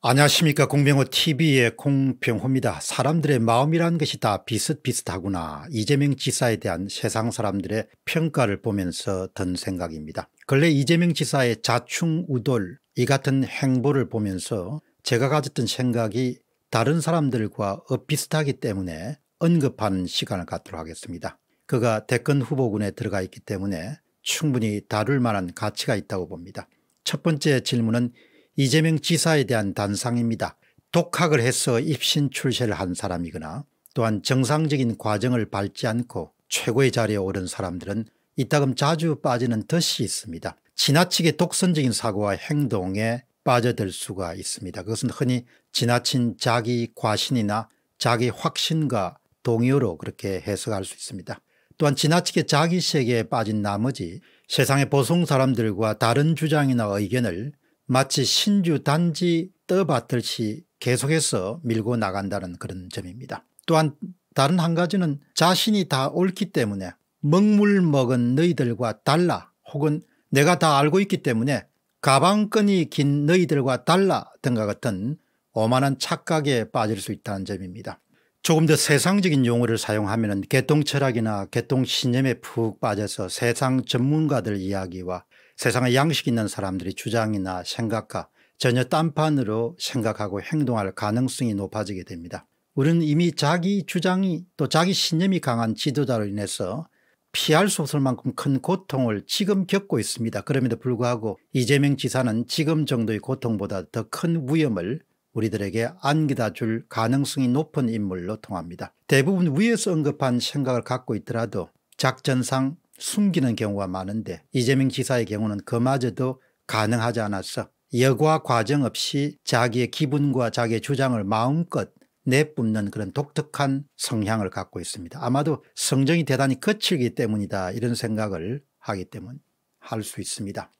안녕하십니까 공병호 tv의 공병호입니다. 사람들의 마음이라는 것이 다 비슷비슷하구나 이재명 지사에 대한 세상 사람들의 평가를 보면서 든 생각입니다. 근래 이재명 지사의 자충우돌 이 같은 행보를 보면서 제가 가졌던 생각이 다른 사람들과 비슷하기 때문에 언급한 시간을 갖도록 하겠습니다. 그가 대권 후보군에 들어가 있기 때문에 충분히 다룰 만한 가치가 있다고 봅니다. 첫 번째 질문은 이재명 지사에 대한 단상입니다. 독학을 해서 입신 출세를 한 사람이거나 또한 정상적인 과정을 밟지 않고 최고의 자리에 오른 사람들은 이따금 자주 빠지는 덫이 있습니다. 지나치게 독선적인 사고와 행동에 빠져들 수가 있습니다. 그것은 흔히 지나친 자기 과신이나 자기 확신과 동요로 그렇게 해석할 수 있습니다. 또한 지나치게 자기 세계에 빠진 나머지 세상에 보통 사람들과 다른 주장이나 의견을 마치 신주 단지 떠받들시 계속해서 밀고 나간다는 그런 점입니다. 또한 다른 한 가지는 자신이 다 옳기 때문에 먹물 먹은 너희들과 달라 혹은 내가 다 알고 있기 때문에 가방끈이 긴 너희들과 달라 등과 같은 오만한 착각에 빠질 수 있다는 점입니다. 조금 더 세상적인 용어를 사용하면 개똥 철학이나 개똥 신념에 푹 빠져서 세상 전문가들 이야기와 세상에 양식 있는 사람들이 주장이나 생각과 전혀 딴판으로 생각하고 행동할 가능성이 높아지게 됩니다. 우리는 이미 자기 주장이 또 자기 신념이 강한 지도자로 인해서 피할 수 없을 만큼 큰 고통을 지금 겪고 있습니다. 그럼에도 불구하고 이재명 지사는 지금 정도의 고통보다 더 큰 위험을 우리들에게 안기다 줄 가능성이 높은 인물로 통합니다. 대부분 위에서 언급한 생각을 갖고 있더라도 작전상 숨기는 경우가 많은데 이재명 지사의 경우는 그마저도 가능하지 않았어 여과 과정 없이 자기의 기분과 자기의 주장을 마음껏 내뿜는 그런 독특한 성향을 갖고 있습니다. 아마도 성정이 대단히 거칠기 때문이다 이런 생각을 하기 때문 할 수 있습니다.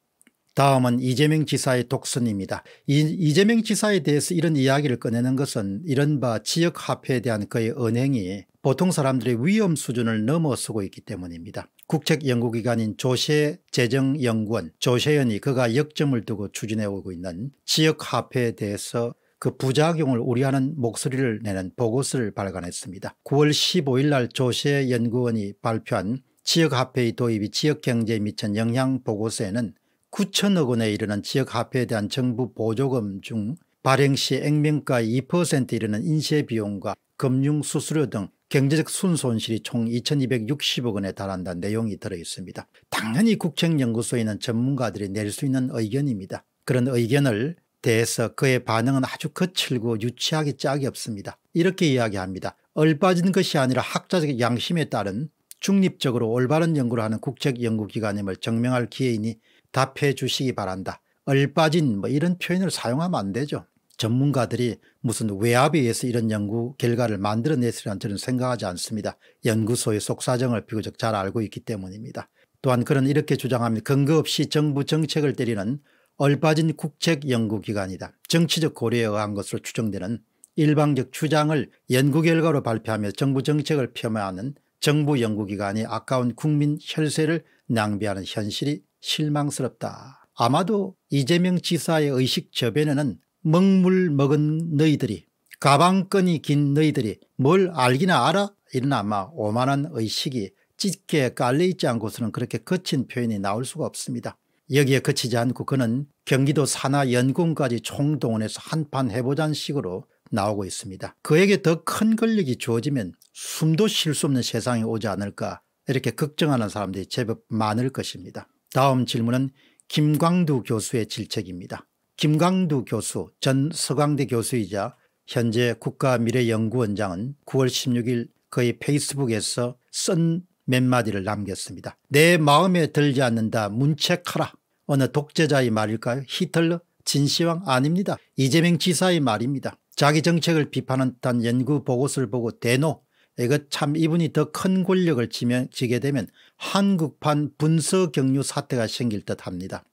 다음은 이재명 지사의 독선입니다. 이, 이재명 지사에 대해서 이런 이야기를 꺼내는 것은 이른바 지역화폐에 대한 그의 은행이 보통 사람들의 위험 수준을 넘어서고 있기 때문입니다. 국책연구기관인 조세재정연구원 조세연이 그가 역점을 두고 추진해오고 있는 지역화폐에 대해서 그 부작용을 우려하는 목소리를 내는 보고서를 발간했습니다. 9월 15일 날 조세연구원이 발표한 지역화폐의 도입이 지역경제에 미친 영향 보고서에는 9천억 원에 이르는 지역화폐에 대한 정부 보조금 중 발행 시액면가 2%에 이르는 인쇄비용과 금융수수료 등 경제적 순손실이 총 2260억 원에 달한다는 내용이 들어있습니다. 당연히 국책연구소에 있는 전문가들이 낼 수 있는 의견입니다. 그런 의견을 대해서 그의 반응은 아주 거칠고 유치하기 짝이 없습니다. 이렇게 이야기합니다. 얼빠진 것이 아니라 학자적 양심에 따른 중립적으로 올바른 연구를 하는 국책연구기관임을 증명할 기회이니 답해 주시기 바란다. 얼빠진 뭐 이런 표현을 사용하면 안 되죠. 전문가들이 무슨 외압에 의해서 이런 연구 결과를 만들어냈으리란 저는 생각하지 않습니다. 연구소의 속사정을 비교적 잘 알고 있기 때문입니다. 또한 그는 이렇게 주장하면 근거 없이 정부 정책을 때리는 얼빠진 국책연구기관이다. 정치적 고려에 의한 것으로 추정되는 일방적 주장을 연구 결과로 발표하며 정부 정책을 폄하하는 정부 연구기관이 아까운 국민 혈세를 낭비하는 현실이 실망스럽다. 아마도 이재명 지사의 의식 저변에는 먹물 먹은 너희들이 가방끈이 긴 너희들이 뭘 알기나 알아? 이런 아마 오만한 의식이 짙게 깔려있지 않고서는 그렇게 거친 표현이 나올 수가 없습니다. 여기에 그치지 않고 그는 경기도 산하 연군까지 총동원해서 한판 해보자는 식으로 나오고 있습니다. 그에게 더 큰 권력이 주어지면 숨도 쉴 수 없는 세상이 오지 않을까 이렇게 걱정하는 사람들이 제법 많을 것입니다. 다음 질문은 김광두 교수의 질책입니다. 김광두 교수 전 서강대 교수이자 현재 국가미래연구원장은 9월 16일 그의 페이스북에서 쓴 몇 마디를 남겼습니다. 내 마음에 들지 않는다 문책하라. 어느 독재자의 말일까요? 히틀러? 진시황? 아닙니다. 이재명 지사의 말입니다. 자기 정책을 비판한 듯한 연구 보고서를 보고 대노 이것 참 이분이 더 큰 권력을 지게 되면 한국판 분서 경류 사태가 생길 듯 합니다.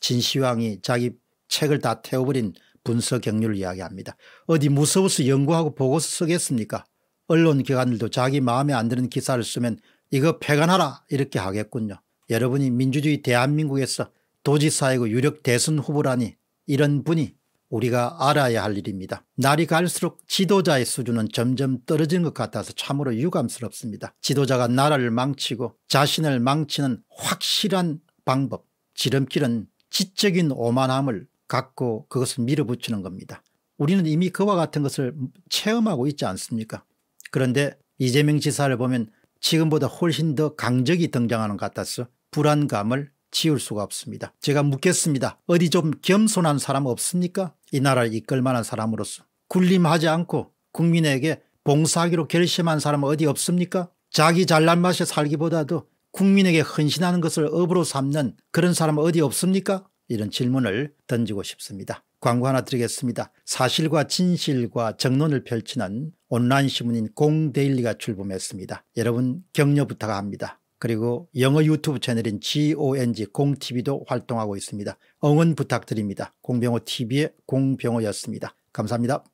진시황이 자기 책을 다 태워버린 분석 경륜을 이야기합니다. 어디 무서워서 연구하고 보고서 쓰겠습니까? 언론기관들도 자기 마음에 안 드는 기사를 쓰면 이거 폐간하라 이렇게 하겠군요. 여러분이 민주주의 대한민국에서 도지사이고 유력 대선 후보라니 이런 분이 우리가 알아야 할 일입니다. 날이 갈수록 지도자의 수준은 점점 떨어진것 같아서 참으로 유감스럽습니다. 지도자가 나라를 망치고 자신을 망치는 확실한 방법 지름길은 지적인 오만함을 갖고 그것을 밀어붙이는 겁니다. 우리는 이미 그와 같은 것을 체험하고 있지 않습니까 그런데 이재명 지사를 보면 지금보다 훨씬 더 강적이 등장하는 것 같아서 불안감을 지울 수가 없습니다. 제가 묻겠습니다. 어디 좀 겸손한 사람 없습니까? 이 나라를 이끌 만한 사람으로서. 군림하지 않고 국민에게 봉사하기로 결심한 사람 어디 없습니까? 자기 잘난 맛에 살기보다도 국민에게 헌신하는 것을 업으로 삼는 그런 사람 어디 없습니까? 이런 질문을 던지고 싶습니다. 광고 하나 드리겠습니다. 사실과 진실과 정론을 펼치는 온라인 신문인 공데일리가 출범했습니다. 여러분 격려 부탁합니다. 그리고 영어 유튜브 채널인 GONG 공TV도 활동하고 있습니다. 응원 부탁드립니다. 공병호TV의 공병호였습니다. 감사합니다.